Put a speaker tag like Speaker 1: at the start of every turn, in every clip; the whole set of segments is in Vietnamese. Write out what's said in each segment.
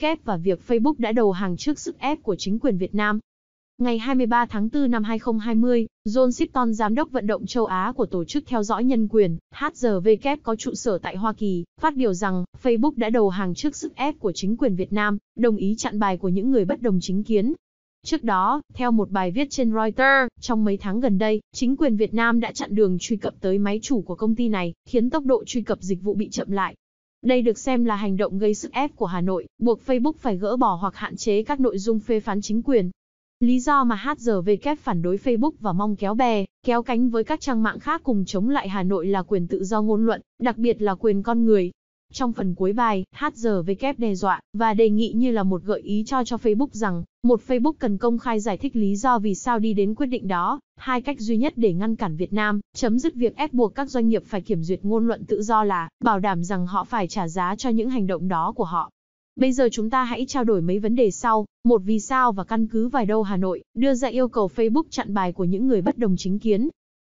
Speaker 1: kép và việc Facebook đã đầu hàng trước sức ép của chính quyền Việt Nam. Ngày 23 tháng 4 năm 2020, John Sipton, giám đốc vận động châu Á của Tổ chức Theo dõi Nhân quyền, HRW có trụ sở tại Hoa Kỳ, phát biểu rằng Facebook đã đầu hàng trước sức ép của chính quyền Việt Nam, đồng ý chặn bài của những người bất đồng chính kiến, Trước đó, theo một bài viết trên Reuters, trong mấy tháng gần đây, chính quyền Việt Nam đã chặn đường truy cập tới máy chủ của công ty này, khiến tốc độ truy cập dịch vụ bị chậm lại. Đây được xem là hành động gây sức ép của Hà Nội, buộc Facebook phải gỡ bỏ hoặc hạn chế các nội dung phê phán chính quyền. Lý do mà HRW phản đối Facebook và mong kéo bè, kéo cánh với các trang mạng khác cùng chống lại Hà Nội là quyền tự do ngôn luận, đặc biệt là quyền con người. Trong phần cuối bài, HRW đe dọa và đề nghị như là một gợi ý cho cho Facebook rằng một Facebook cần công khai giải thích lý do vì sao đi đến quyết định đó, hai cách duy nhất để ngăn cản Việt Nam chấm dứt việc ép buộc các doanh nghiệp phải kiểm duyệt ngôn luận tự do là bảo đảm rằng họ phải trả giá cho những hành động đó của họ. Bây giờ chúng ta hãy trao đổi mấy vấn đề sau, một vì sao và căn cứ vài đâu Hà Nội đưa ra yêu cầu Facebook chặn bài của những người bất đồng chính kiến.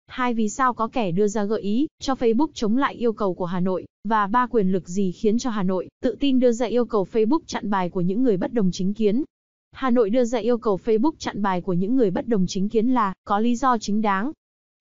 Speaker 1: Hai vì sao có kẻ đưa ra gợi ý cho Facebook chống lại yêu cầu của Hà Nội và ba quyền lực gì khiến cho Hà Nội tự tin đưa ra yêu cầu Facebook chặn bài của những người bất đồng chính kiến. Hà Nội đưa ra yêu cầu Facebook chặn bài của những người bất đồng chính kiến là có lý do chính đáng.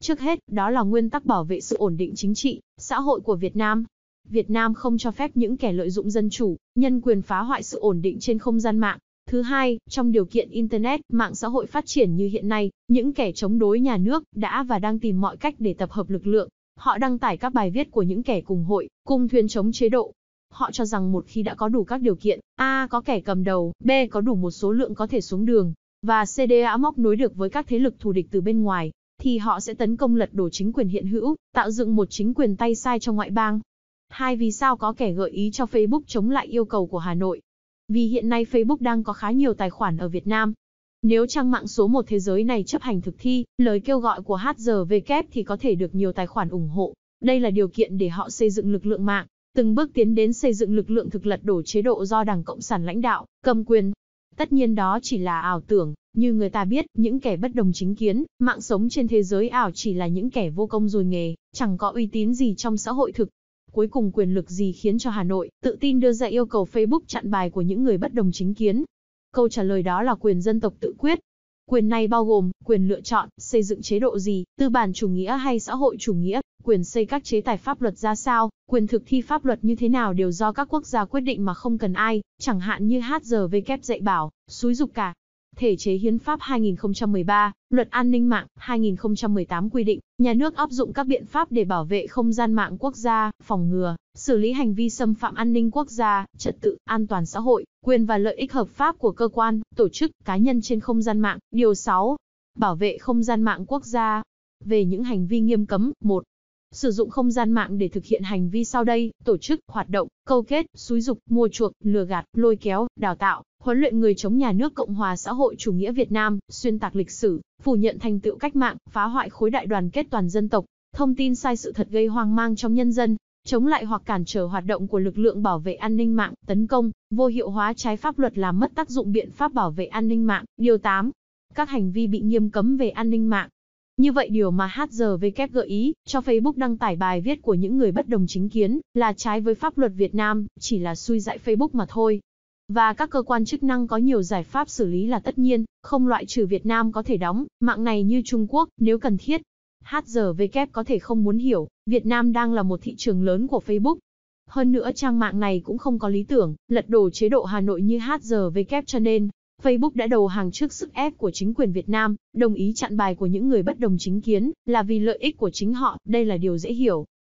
Speaker 1: Trước hết, đó là nguyên tắc bảo vệ sự ổn định chính trị, xã hội của Việt Nam. Việt Nam không cho phép những kẻ lợi dụng dân chủ, nhân quyền phá hoại sự ổn định trên không gian mạng. Thứ hai, trong điều kiện Internet, mạng xã hội phát triển như hiện nay, những kẻ chống đối nhà nước đã và đang tìm mọi cách để tập hợp lực lượng. Họ đăng tải các bài viết của những kẻ cùng hội, cùng thuyền chống chế độ, Họ cho rằng một khi đã có đủ các điều kiện, A có kẻ cầm đầu, B có đủ một số lượng có thể xuống đường, và C đã móc nối được với các thế lực thù địch từ bên ngoài, thì họ sẽ tấn công lật đổ chính quyền hiện hữu, tạo dựng một chính quyền tay sai cho ngoại bang. Hai vì sao có kẻ gợi ý cho Facebook chống lại yêu cầu của Hà Nội? Vì hiện nay Facebook đang có khá nhiều tài khoản ở Việt Nam. Nếu trang mạng số một thế giới này chấp hành thực thi, lời kêu gọi của HRW e thì có thể được nhiều tài khoản ủng hộ. Đây là điều kiện để họ xây dựng lực lượng mạng từng bước tiến đến xây dựng lực lượng thực lật đổ chế độ do Đảng Cộng sản lãnh đạo, cầm quyền. Tất nhiên đó chỉ là ảo tưởng, như người ta biết, những kẻ bất đồng chính kiến, mạng sống trên thế giới ảo chỉ là những kẻ vô công rồi nghề, chẳng có uy tín gì trong xã hội thực. Cuối cùng quyền lực gì khiến cho Hà Nội tự tin đưa ra yêu cầu Facebook chặn bài của những người bất đồng chính kiến? Câu trả lời đó là quyền dân tộc tự quyết. Quyền này bao gồm quyền lựa chọn, xây dựng chế độ gì, tư bản chủ nghĩa hay xã hội chủ nghĩa, quyền xây các chế tài pháp luật ra sao, quyền thực thi pháp luật như thế nào đều do các quốc gia quyết định mà không cần ai, chẳng hạn như HRW dạy bảo, xúi dục cả. Thể chế Hiến pháp 2013, Luật An ninh mạng 2018 quy định, nhà nước áp dụng các biện pháp để bảo vệ không gian mạng quốc gia, phòng ngừa, xử lý hành vi xâm phạm an ninh quốc gia, trật tự, an toàn xã hội, quyền và lợi ích hợp pháp của cơ quan, tổ chức, cá nhân trên không gian mạng. Điều 6. Bảo vệ không gian mạng quốc gia, về những hành vi nghiêm cấm. 1. Sử dụng không gian mạng để thực hiện hành vi sau đây, tổ chức, hoạt động, câu kết, xúi dục, mua chuộc, lừa gạt, lôi kéo, đào tạo, huấn luyện người chống nhà nước Cộng hòa xã hội chủ nghĩa Việt Nam, xuyên tạc lịch sử, phủ nhận thành tựu cách mạng, phá hoại khối đại đoàn kết toàn dân tộc, thông tin sai sự thật gây hoang mang trong nhân dân, chống lại hoặc cản trở hoạt động của lực lượng bảo vệ an ninh mạng, tấn công, vô hiệu hóa trái pháp luật làm mất tác dụng biện pháp bảo vệ an ninh mạng. Điều 8. Các hành vi bị nghiêm cấm về an ninh mạng, như vậy điều mà HGW gợi ý, cho Facebook đăng tải bài viết của những người bất đồng chính kiến, là trái với pháp luật Việt Nam, chỉ là xui dại Facebook mà thôi. Và các cơ quan chức năng có nhiều giải pháp xử lý là tất nhiên, không loại trừ Việt Nam có thể đóng, mạng này như Trung Quốc, nếu cần thiết. HGW có thể không muốn hiểu, Việt Nam đang là một thị trường lớn của Facebook. Hơn nữa trang mạng này cũng không có lý tưởng, lật đổ chế độ Hà Nội như HGW cho nên, Facebook đã đầu hàng trước sức ép của chính quyền Việt Nam, đồng ý chặn bài của những người bất đồng chính kiến, là vì lợi ích của chính họ, đây là điều dễ hiểu.